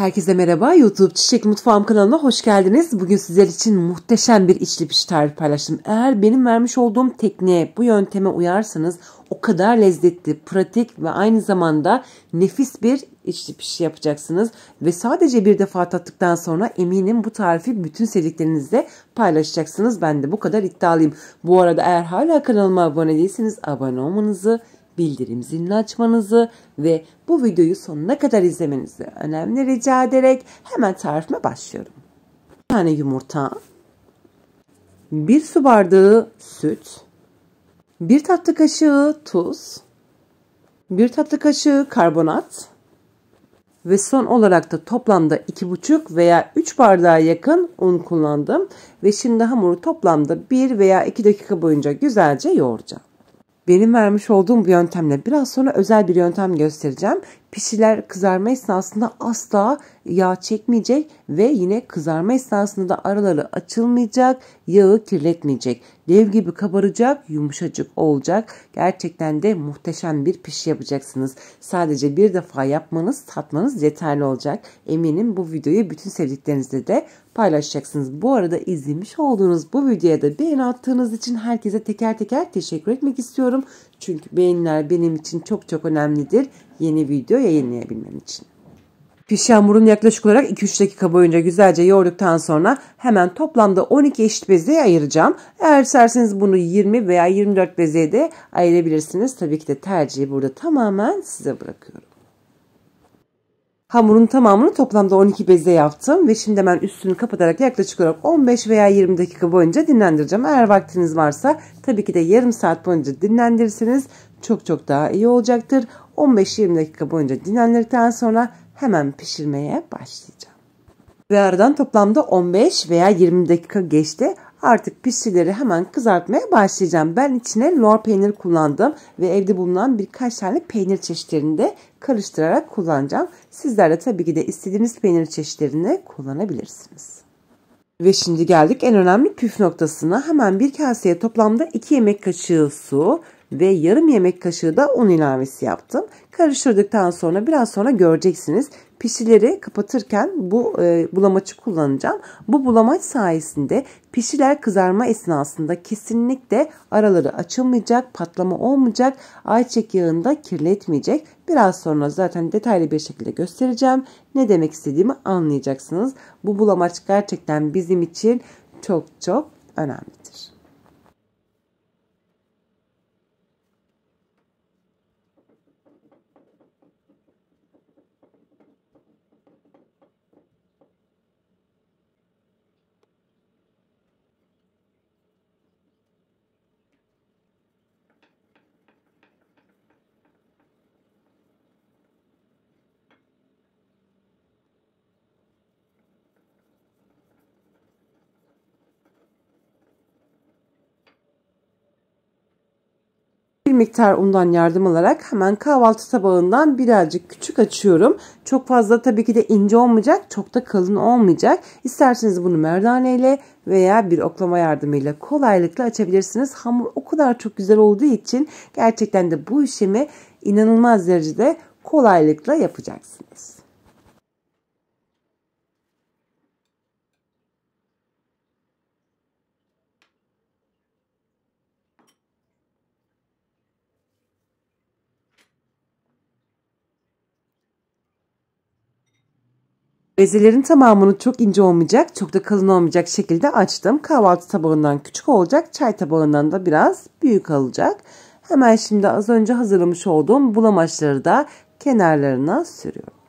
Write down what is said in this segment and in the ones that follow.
Herkese merhaba. YouTube Çiçek Mutfağım kanalına hoş geldiniz. Bugün sizler için muhteşem bir içli piş tarifi paylaştım. Eğer benim vermiş olduğum tekniğe, bu yönteme uyarsanız o kadar lezzetli, pratik ve aynı zamanda nefis bir içli piş yapacaksınız. Ve sadece bir defa tattıktan sonra eminim bu tarifi bütün sevdiklerinizle paylaşacaksınız. Ben de bu kadar iddialıyım. Bu arada eğer hala kanalıma abone değilseniz abone olmanızı bildirim zilini açmanızı ve bu videoyu sonuna kadar izlemenizi önemli rica ederek hemen tarifime başlıyorum. Bir tane yumurta, 1 su bardağı süt, 1 tatlı kaşığı tuz, 1 tatlı kaşığı karbonat ve son olarak da toplamda 2,5 veya 3 bardağa yakın un kullandım ve şimdi hamuru toplamda 1 veya 2 dakika boyunca güzelce yoğuracağım benim vermiş olduğum bu yöntemle biraz sonra özel bir yöntem göstereceğim. Pişiler kızarma esnasında asla yağ çekmeyecek ve yine kızarma esnasında da araları açılmayacak, yağı kirletmeyecek. Dev gibi kabaracak, yumuşacık olacak. Gerçekten de muhteşem bir pişi yapacaksınız. Sadece bir defa yapmanız, tatmanız yeterli olacak. Eminim bu videoyu bütün sevdiklerinizle de paylaşacaksınız. Bu arada izlemiş olduğunuz bu videoya da beğeni attığınız için herkese teker teker teşekkür etmek istiyorum. Çünkü beğeniler benim için çok çok önemlidir yeni video yayınlayabilmem için. Piş hamurunu yaklaşık olarak 2-3 dakika boyunca güzelce yoğurduktan sonra hemen toplamda 12 eşit bezeye ayıracağım. Eğer isterseniz bunu 20 veya 24 bezeye de ayırabilirsiniz. Tabii ki de tercihi burada tamamen size bırakıyorum. Hamurun tamamını toplamda 12 beze yaptım ve şimdi hemen üstünü kapatarak yaklaşık olarak 15 veya 20 dakika boyunca dinlendireceğim. Eğer vaktiniz varsa tabii ki de yarım saat boyunca dinlendirirseniz çok çok daha iyi olacaktır. 15-20 dakika boyunca dinlendirdikten sonra hemen pişirmeye başlayacağım. Ve aradan toplamda 15 veya 20 dakika geçti. Artık pişileri hemen kızartmaya başlayacağım. Ben içine lor peynir kullandım ve evde bulunan birkaç tane peynir çeşitlerini de karıştırarak kullanacağım. Sizler de tabii ki de istediğiniz peynir çeşitlerini kullanabilirsiniz. Ve şimdi geldik en önemli püf noktasına. Hemen bir kaseye toplamda 2 yemek kaşığı su ve yarım yemek kaşığı da un ilavesi yaptım. Karıştırdıktan sonra biraz sonra göreceksiniz pişileri kapatırken bu e, bulamaçı kullanacağım. Bu bulamaç sayesinde pişiler kızarma esnasında kesinlikle araları açılmayacak, patlama olmayacak, ayçiçek yağında kirletmeyecek. Biraz sonra zaten detaylı bir şekilde göstereceğim. Ne demek istediğimi anlayacaksınız. Bu bulamaç gerçekten bizim için çok çok önemli. Bir miktar undan yardım alarak hemen kahvaltı tabağından birazcık küçük açıyorum. Çok fazla tabii ki de ince olmayacak, çok da kalın olmayacak. İsterseniz bunu merdane ile veya bir oklama yardımıyla kolaylıkla açabilirsiniz. Hamur o kadar çok güzel olduğu için gerçekten de bu işlemi inanılmaz derecede kolaylıkla yapacaksınız. Bezelerin tamamını çok ince olmayacak, çok da kalın olmayacak şekilde açtım. Kahvaltı tabağından küçük olacak, çay tabağından da biraz büyük alacak. Hemen şimdi az önce hazırlamış olduğum bulamaçları da kenarlarına sürüyorum.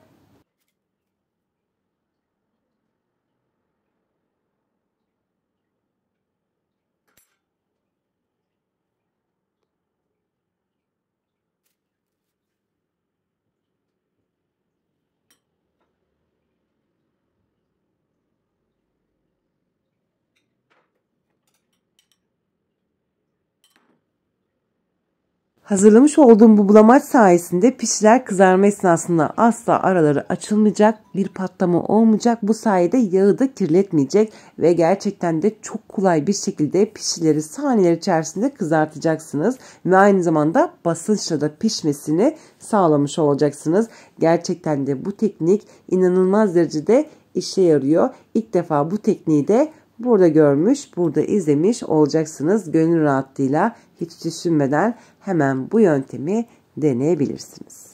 Hazırlamış olduğum bu bulamaç sayesinde pişler kızarma esnasında asla araları açılmayacak, bir patlama olmayacak. Bu sayede yağı da kirletmeyecek ve gerçekten de çok kolay bir şekilde pişileri saniyeler içerisinde kızartacaksınız. Ve aynı zamanda basınçla da pişmesini sağlamış olacaksınız. Gerçekten de bu teknik inanılmaz derecede işe yarıyor. İlk defa bu tekniği de Burada görmüş, burada izlemiş olacaksınız. Gönül rahatlığıyla hiç düşünmeden hemen bu yöntemi deneyebilirsiniz.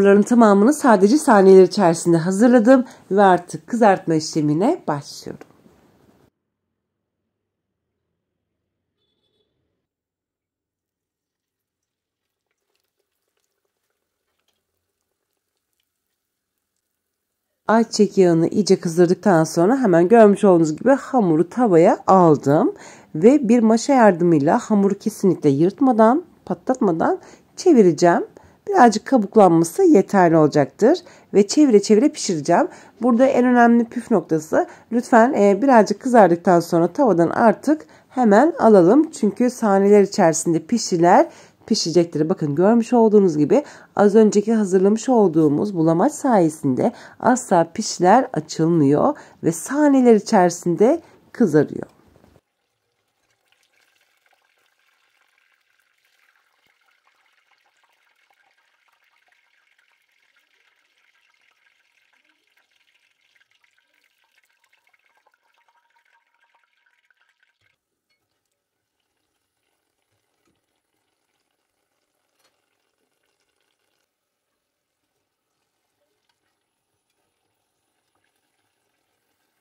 Hamurların tamamını sadece saniyeler içerisinde hazırladım ve artık kızartma işlemine başlıyorum. ayçiçek yağını iyice kızdırdıktan sonra hemen görmüş olduğunuz gibi hamuru tavaya aldım ve bir maşa yardımıyla hamuru kesinlikle yırtmadan, patlatmadan çevireceğim birazcık kabuklanması yeterli olacaktır. Ve çevire çevire pişireceğim. Burada en önemli püf noktası lütfen e, birazcık kızardıktan sonra tavadan artık hemen alalım. Çünkü saniyeler içerisinde pişiler pişecektir. Bakın görmüş olduğunuz gibi az önceki hazırlamış olduğumuz bulamaç sayesinde asla pişler açılmıyor ve saniyeler içerisinde kızarıyor.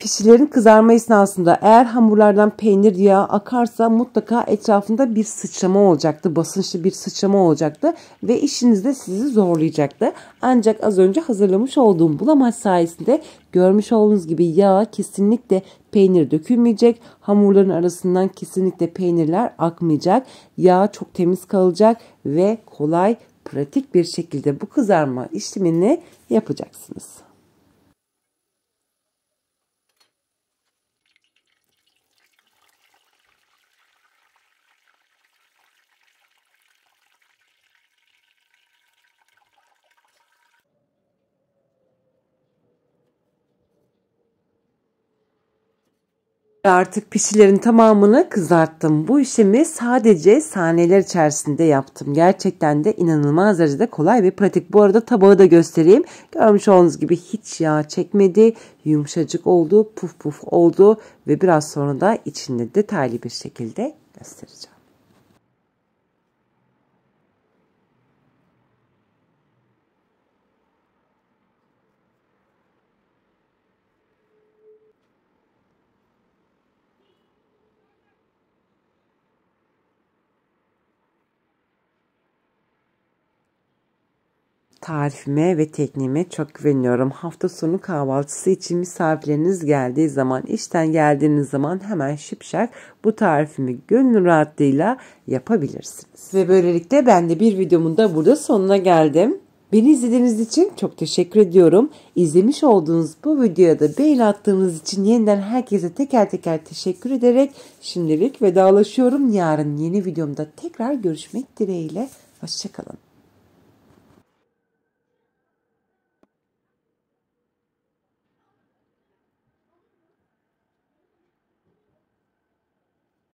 Pişilerin kızarma esnasında eğer hamurlardan peynir yağı akarsa mutlaka etrafında bir sıçrama olacaktı. Basınçlı bir sıçrama olacaktı ve işiniz de sizi zorlayacaktı. Ancak az önce hazırlamış olduğum bulamaç sayesinde görmüş olduğunuz gibi yağ kesinlikle peynir dökülmeyecek. Hamurların arasından kesinlikle peynirler akmayacak. Yağ çok temiz kalacak ve kolay pratik bir şekilde bu kızarma işlemini yapacaksınız. Artık pişilerin tamamını kızarttım. Bu işlemi sadece saniyeler içerisinde yaptım. Gerçekten de inanılmaz derecede kolay ve pratik. Bu arada tabağı da göstereyim. Görmüş olduğunuz gibi hiç yağ çekmedi. Yumuşacık oldu, puf puf oldu ve biraz sonra da içinde detaylı bir şekilde göstereceğim. tarifime ve tekniğime çok güveniyorum. Hafta sonu kahvaltısı için misafirleriniz geldiği zaman, işten geldiğiniz zaman hemen şipşak bu tarifimi gönül rahatlığıyla yapabilirsiniz. Ve böylelikle ben de bir videomun da burada sonuna geldim. Beni izlediğiniz için çok teşekkür ediyorum. İzlemiş olduğunuz bu videoya da beğeni attığınız için yeniden herkese teker teker teşekkür ederek şimdilik vedalaşıyorum. Yarın yeni videomda tekrar görüşmek dileğiyle. Hoşçakalın.